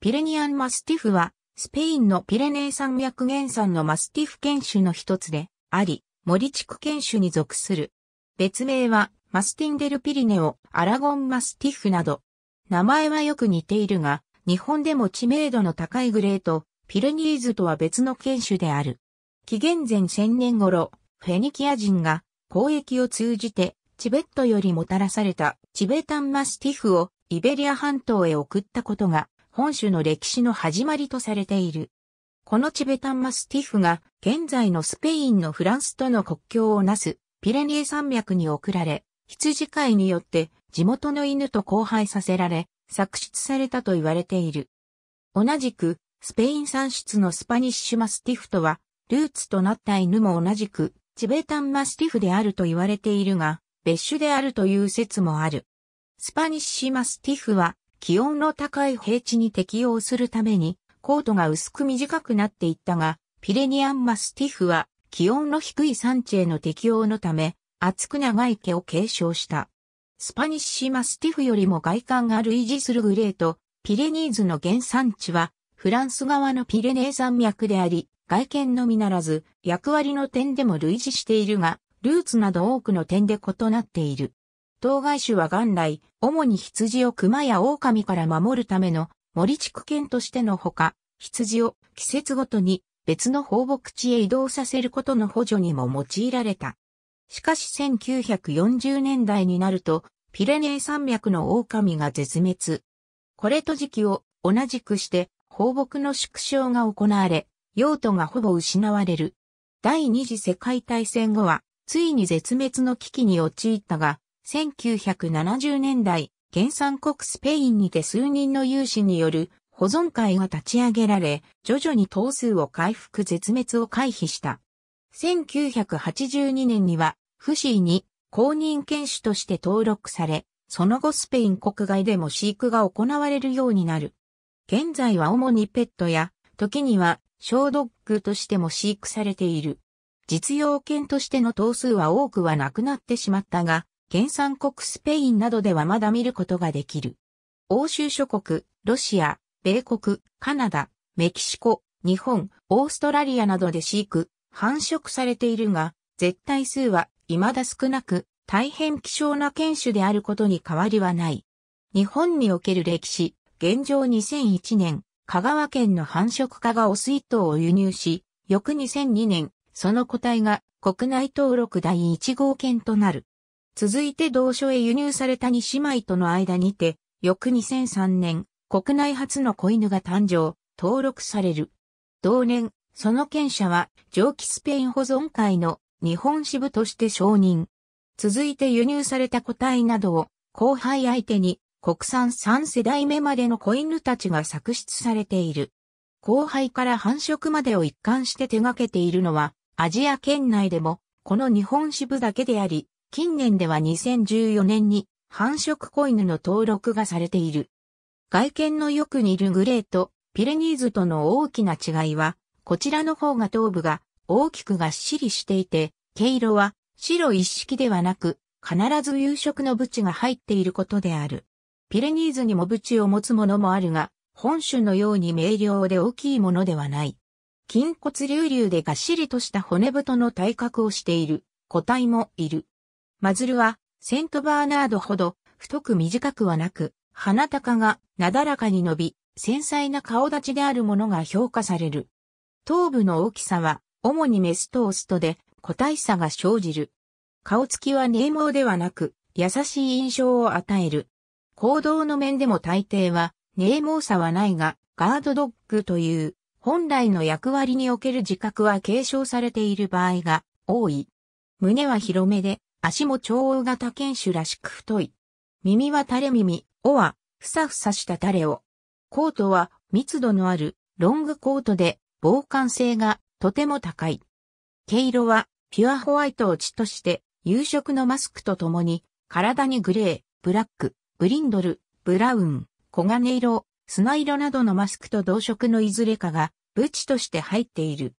ピレニアンマスティフは、スペインのピレネー山脈原産のマスティフ犬種の一つで、あり、森地区犬種に属する。別名は、マスティンデルピリネオ、アラゴンマスティフなど。名前はよく似ているが、日本でも知名度の高いグレート、ピレニーズとは別の犬種である。紀元前1000年頃、フェニキア人が交易を通じてチベットよりもたらされたチベタンマスティフをイベリア半島へ送ったことが本種の歴史の始まりとされている。このチベタンマスティフが現在のスペインのフランスとの国境をなすピレネー山脈に送られ、羊飼いによって地元の犬と交配させられ、作出されたと言われている。同じく、スペイン産出のスパニッシュマスティフとは、ルーツとなった犬も同じく、チベタンマスティフであると言われているが、別種であるという説もある。スパニッシュマスティフは、気温の高い平地に適応するために、コートが薄く短くなっていったが、ピレニアンマスティフは気温の低い産地への適応のため、厚く長い毛を継承した。スパニッシマスティフよりも外観が類似するグレート、ピレニーズの原産地は、フランス側のピレネー山脈であり、外見のみならず、役割の点でも類似しているが、ルーツなど多くの点で異なっている。当該種は元来、主に羊を熊や狼から守るための森地区圏としてのほか、羊を季節ごとに別の放牧地へ移動させることの補助にも用いられた。しかし1940年代になると、ピレネー山脈の狼が絶滅。これと時期を同じくして放牧の縮小が行われ、用途がほぼ失われる。第二次世界大戦後は、ついに絶滅の危機に陥ったが、1970年代、原産国スペインにて数人の有志による保存会が立ち上げられ、徐々に頭数を回復絶滅を回避した。1982年には、フシーに公認犬種として登録され、その後スペイン国外でも飼育が行われるようになる。現在は主にペットや、時には小ドッグとしても飼育されている。実用犬としての頭数は多くはなくなってしまったが、原産国スペインなどではまだ見ることができる。欧州諸国、ロシア、米国、カナダ、メキシコ、日本、オーストラリアなどで飼育、繁殖されているが、絶対数は未だ少なく、大変希少な犬種であることに変わりはない。日本における歴史、現状2001年、香川県の繁殖家がオス1頭を輸入し、翌2002年、その個体が国内登録第1号犬となる。続いて同所へ輸入された2姉妹との間にて、翌2003年、国内初の子犬が誕生、登録される。同年、その犬舎は、蒸気スペイン保存会の日本支部として承認。続いて輸入された個体などを、後輩相手に、国産3世代目までの子犬たちが作出されている。後輩から繁殖までを一貫して手掛けているのは、アジア圏内でも、この日本支部だけであり、近年では2014年に繁殖子犬の登録がされている。外見のよく似るグレーとピレニーズとの大きな違いは、こちらの方が頭部が大きくがっしりしていて、毛色は白一色ではなく、必ず夕食のブチが入っていることである。ピレニーズにもブチを持つものもあるが、本種のように明瞭で大きいものではない。筋骨隆々でがっしりとした骨太の体格をしている個体もいる。マズルは、セントバーナードほど、太く短くはなく、鼻高がなだらかに伸び、繊細な顔立ちであるものが評価される。頭部の大きさは、主にメスとオスとで、個体差が生じる。顔つきは冷毛ではなく、優しい印象を与える。行動の面でも大抵は、冷毛さはないが、ガードドッグという、本来の役割における自覚は継承されている場合が多い。胸は広めで、足も超大型犬種らしく太い。耳は垂れ耳、尾は、ふさふさした垂れ尾。コートは密度のあるロングコートで防寒性がとても高い。毛色はピュアホワイトを血として夕食のマスクとともに体にグレー、ブラック、ブリンドル、ブラウン、黄金色、砂色などのマスクと同色のいずれかがブチとして入っている。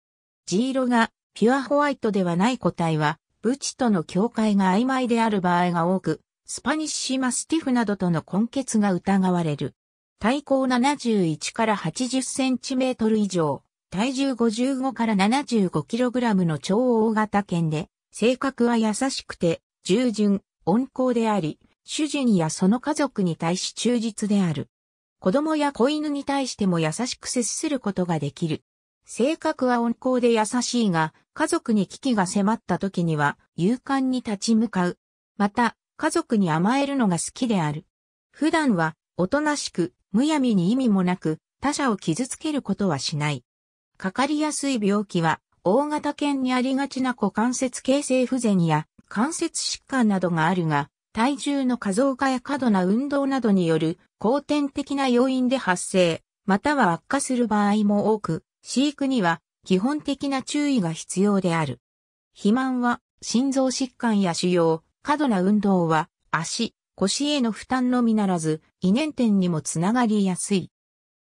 地色がピュアホワイトではない個体はブチとの境界が曖昧である場合が多く、スパニッシュマスティフなどとの根結が疑われる。体高71から80センチメートル以上、体重55から75キログラムの超大型犬で、性格は優しくて、従順、温厚であり、主人やその家族に対し忠実である。子供や子犬に対しても優しく接することができる。性格は温厚で優しいが、家族に危機が迫った時には勇敢に立ち向かう。また、家族に甘えるのが好きである。普段は、おとなしく、むやみに意味もなく、他者を傷つけることはしない。かかりやすい病気は、大型犬にありがちな股関節形成不全や関節疾患などがあるが、体重の過増化や過度な運動などによる後天的な要因で発生、または悪化する場合も多く、飼育には基本的な注意が必要である。肥満は心臓疾患や腫瘍、過度な運動は足、腰への負担のみならず、異念点にもつながりやすい。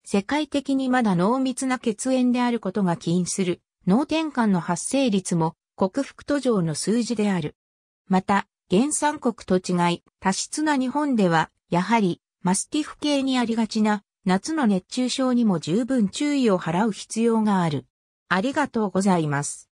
世界的にまだ濃密な血縁であることが起因する脳転換の発生率も克服途上の数字である。また、原産国と違い、多質な日本では、やはり、マスティフ系にありがちな夏の熱中症にも十分注意を払う必要がある。ありがとうございます。